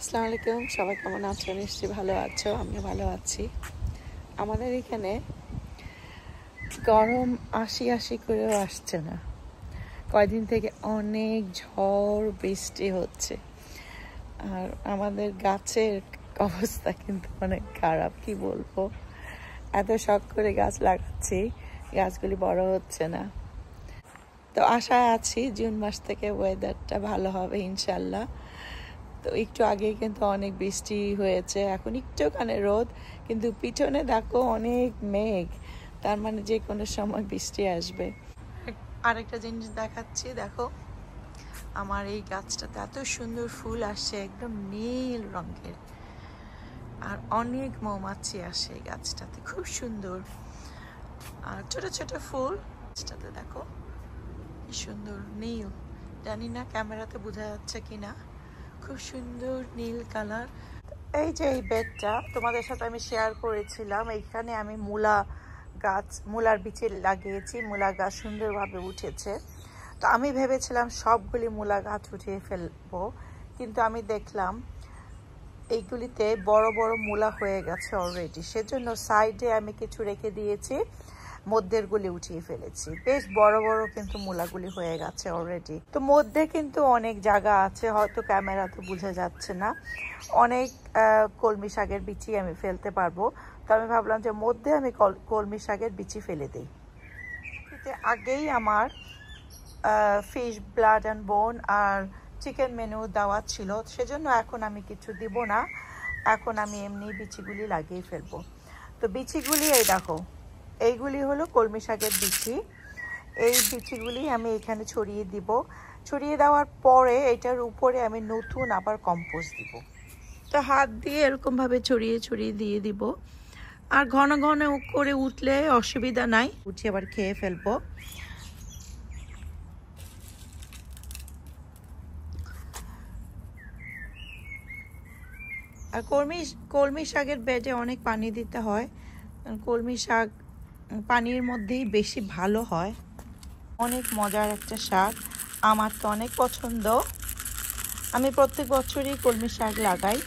আসসালামু আলাইকুম সবাই কেমন আছো নিশ্চয়ই ভালো আছো আমিও ভালো আছি আমাদের এখানে গরম আসি আসি করেও আসছে না কয়দিন থেকে অনেক ঝড় বৃষ্টি হচ্ছে আর আমাদের গাছের অবস্থা কিন্তু অনেক খারাপ কি বলবো এত শখ করে গাছ লাগাচ্ছি গাছগুলি বড় হচ্ছে না তো আশা আছি জুন মাস থেকে ওয়েদারটা ভালো হবে ইনশাল্লাহ তো একটু আগে কিন্তু অনেক বৃষ্টি হয়েছে এখন একটু কানে রোদ কিন্তু পিছনে দেখো অনেক মেঘ তার মানে যে কোনো সময় বৃষ্টি আসবে আরেকটা জিনিস দেখাচ্ছি দেখো আমার এই গাছটাতে এত সুন্দর ফুল আসে একদম নীল রঙের আর অনেক মৌমাছি আসে এই গাছটাতে খুব সুন্দর আর ছোট ছোট ফুল গাছটাতে দেখো সুন্দর নীল জানি না ক্যামেরাতে বোঝা যাচ্ছে কিনা না খুব সুন্দর নীল কালার এই যে এই বেডটা তোমাদের সাথে আমি শেয়ার করেছিলাম এইখানে আমি মূলা গাছ মূলার বিচে লাগিয়েছি মূলা গাছ সুন্দরভাবে উঠেছে তো আমি ভেবেছিলাম সবগুলি মূলা গাছ উঠিয়ে ফেলবো কিন্তু আমি দেখলাম এইগুলিতে বড় বড় মূলা হয়ে গেছে অলরেডি সেজন্য সাইডে আমি কিছু রেখে দিয়েছি মধ্যেরগুলি উঠিয়ে ফেলেছি বেশ বড় বড় কিন্তু মূলাগুলি হয়ে গেছে অলরেডি তো মধ্যে কিন্তু অনেক জায়গা আছে হয়তো ক্যামেরা তো বুঝে যাচ্ছে না অনেক কলমি শাকের বিচি আমি ফেলতে পারবো তো আমি ভাবলাম যে মধ্যে আমি কলমি শাকের বিচি ফেলে দিই আগেই আমার ফিশ ব্লাড অ্যান্ড বোন আর চিকেন মেনু দেওয়া ছিল সেজন্য এখন আমি কিছু দিব না এখন আমি এমনি বিচিগুলি লাগিয়ে ফেলবো তো বিচিগুলি এই দেখো এইগুলি হলো কলমি শাকের বিচি এই বিচিগুলি আমি এখানে ছড়িয়ে দিব ছড়িয়ে দেওয়ার পরে এটার উপরে আমি নতুন আবার কম্পোস্ট দিব তো হাত দিয়ে এরকমভাবে ছড়িয়ে ছড়িয়ে দিয়ে দিব আর ঘন ঘন করে উঠলে অসুবিধা নাই উঠে আবার খেয়ে ফেলবো আর কলমি কলমি শাকের বেডে অনেক পানি দিতে হয় কলমি শাক পানির মধ্যেই বেশি ভালো হয় অনেক মজার একটা শাক আমার তো অনেক পছন্দ আমি প্রত্যেক বছরই কলমি শাক লাগাই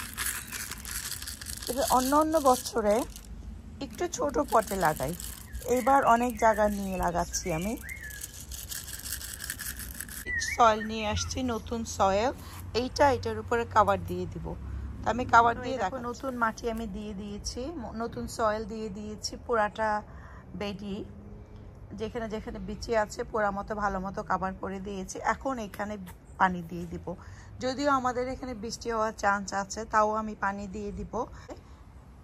তবে অন্য অন্য বছরে একটু ছোট পটে লাগাই এবার অনেক জায়গা নিয়ে লাগাচ্ছি আমি সয়েল নিয়ে আসছি নতুন সয়েল এইটা এটার উপরে কাবার দিয়ে দিব আমি কাবার দিয়ে দেখো নতুন মাটি আমি দিয়ে দিয়েছি নতুন সয়েল দিয়ে দিয়েছি পোড়াটা বেডি যেখানে যেখানে বিচে আছে পোড়া মতো ভালো মতো কাবার করে দিয়েছি এখন এখানে পানি দিয়ে দিব যদিও আমাদের এখানে বৃষ্টি হওয়ার চান্স আছে তাও আমি পানি দিয়ে দিব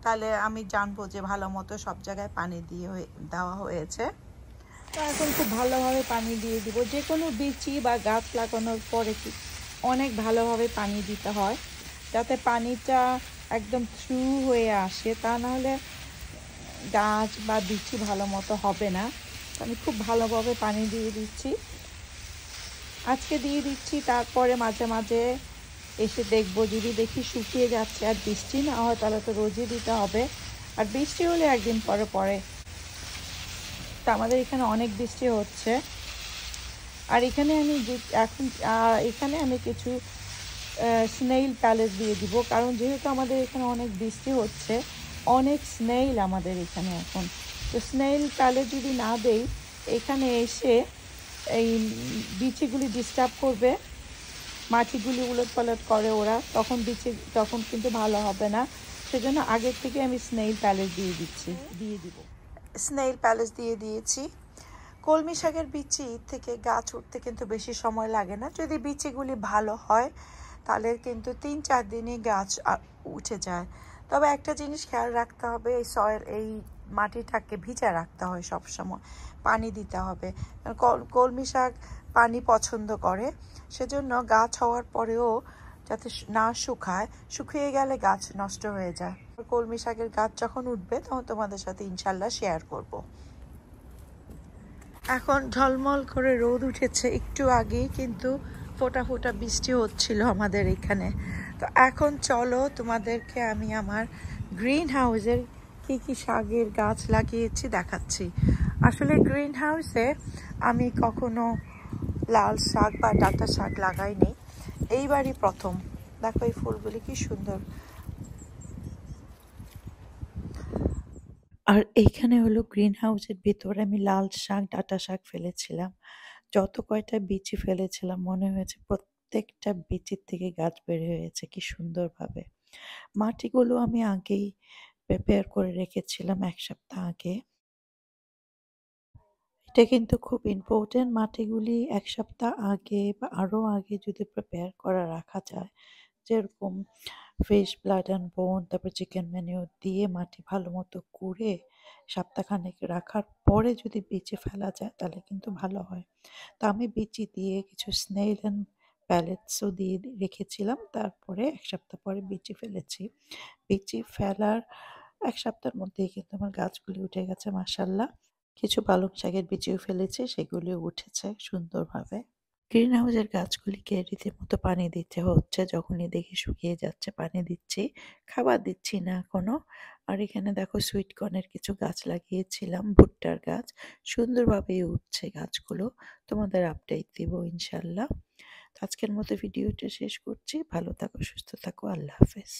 তাহলে আমি জানবো যে ভালো মতো সব জায়গায় পানি দিয়ে দেওয়া হয়েছে এখন খুব ভালোভাবে পানি দিয়ে দিব যে কোনো বিচি বা গাছ লাগানোর পরে কি অনেক ভালোভাবে পানি দিতে হয় যাতে পানিটা একদম থ্রু হয়ে আসে তা নাহলে গাছ বা বিচি ভালো মতো হবে না আমি খুব ভালোভাবে পানি দিয়ে দিচ্ছি আজকে দিয়ে দিচ্ছি তারপরে মাঝে মাঝে এসে দেখবো যদি দেখি শুকিয়ে যাচ্ছে আর বৃষ্টি না হয় তাহলে তো রোজই দিতে হবে আর বৃষ্টি হলে একদিন পরে পরে তা আমাদের এখানে অনেক বৃষ্টি হচ্ছে আর এখানে আমি এখন এখানে আমি কিছু স্নেইল প্যালেস দিয়ে দিব কারণ যেহেতু আমাদের এখানে অনেক বৃষ্টি হচ্ছে অনেক স্নেইল আমাদের এখানে এখন তো স্নেইল তাহলে যদি না দেই এখানে এসে এই বিচিগুলি ডিস্টার্ব করবে মাটিগুলি উলট পালট করে ওরা তখন বিচি তখন কিন্তু ভালো হবে না সেজন্য আগের থেকে আমি স্নেইল প্যালেস দিয়ে দিচ্ছি দিয়ে দিব স্নেইল প্যালেস দিয়ে দিয়েছি কলমি শাকের বিচি থেকে গাছ উঠতে কিন্তু বেশি সময় লাগে না যদি বিচিগুলি ভালো হয় তাহলে কিন্তু তিন চার দিনই গাছ উঠে যায় তবে একটা জিনিস খেয়াল রাখতে হবে এই সয়েল এই মাটিটাকে ভিজা রাখতে হয় সবসময় পানি দিতে হবে কলমি শাক পানি পছন্দ করে সেজন্য গাছ হওয়ার পরেও যাতে না শুকায় শুকিয়ে গেলে গাছ নষ্ট হয়ে যায় কলমি শাকের গাছ যখন উঠবে তখন তোমাদের সাথে ইনশাল্লাহ শেয়ার করব। এখন ঝলমল করে রোদ উঠেছে একটু আগে কিন্তু ফোটা ফোটা বৃষ্টি হচ্ছিল আমাদের এখানে তো এখন চলো তোমাদেরকে আমি আমার গ্রিন হাউসের কী কী শাকের গাছ লাগিয়েছি দেখাচ্ছি আসলে গ্রিন হাউসে আমি কখনো লাল শাক বা ডাটা শাক লাগাইনি এইবারই প্রথম দেখো এই ফুলগুলি কি সুন্দর আর এইখানে হলো গ্রিন হাউসের ভেতরে আমি লাল শাক ডাটা শাক ফেলেছিলাম যত কয়টা বিচি ফেলেছিলাম মনে হয়েছে প্রত্যেকটা বিচির থেকে গাছ বের হয়েছে কি সুন্দরভাবে মাটিগুলো আমি আগেই প্রিপেয়ার করে রেখেছিলাম এক সপ্তাহ আগে এটা কিন্তু খুব ইম্পর্টেন্ট মাটিগুলি এক সপ্তাহ আগে বা আরও আগে যদি প্রিপেয়ার করা রাখা যায় যেরকম ফিশ ব্লাড অ্যান্ড বোন তারপর চিকেন ম্যানিও দিয়ে মাটি ভালো মতো কুড়ে সপ্তাহখানেক রাখার পরে যদি বেঁচে ফেলা যায় তাহলে কিন্তু ভালো হয় তো আমি বেঁচে দিয়ে কিছু স্নেল অ্যান্ড প্যালেটসও দিয়ে রেখেছিলাম তারপরে এক সপ্তাহ পরে বেঁচে ফেলেছি বেঁচে ফেলার এক সপ্তাহের মধ্যেই কিন্তু আমার গাছগুলি উঠে গেছে মাসাল্লাহ কিছু পালং শাকের বিচিও ফেলেছে সেগুলিও উঠেছে সুন্দরভাবে গ্রিন হাউসের গাছগুলিকে রীতিমতো পানি দিতে হচ্ছে যখনই দেখি শুকিয়ে যাচ্ছে পানি দিচ্ছি খাবার দিচ্ছি না কোনো আর এখানে দেখো সুইট কর্নের কিছু গাছ লাগিয়েছিলাম ভুট্টার গাছ সুন্দরভাবে উঠছে গাছগুলো তোমাদের আপডেট দিব ইনশাল্লাহ আজকের মতো ভিডিওটা শেষ করছি ভালো থাকো সুস্থ থাকো আল্লাহ হাফেজ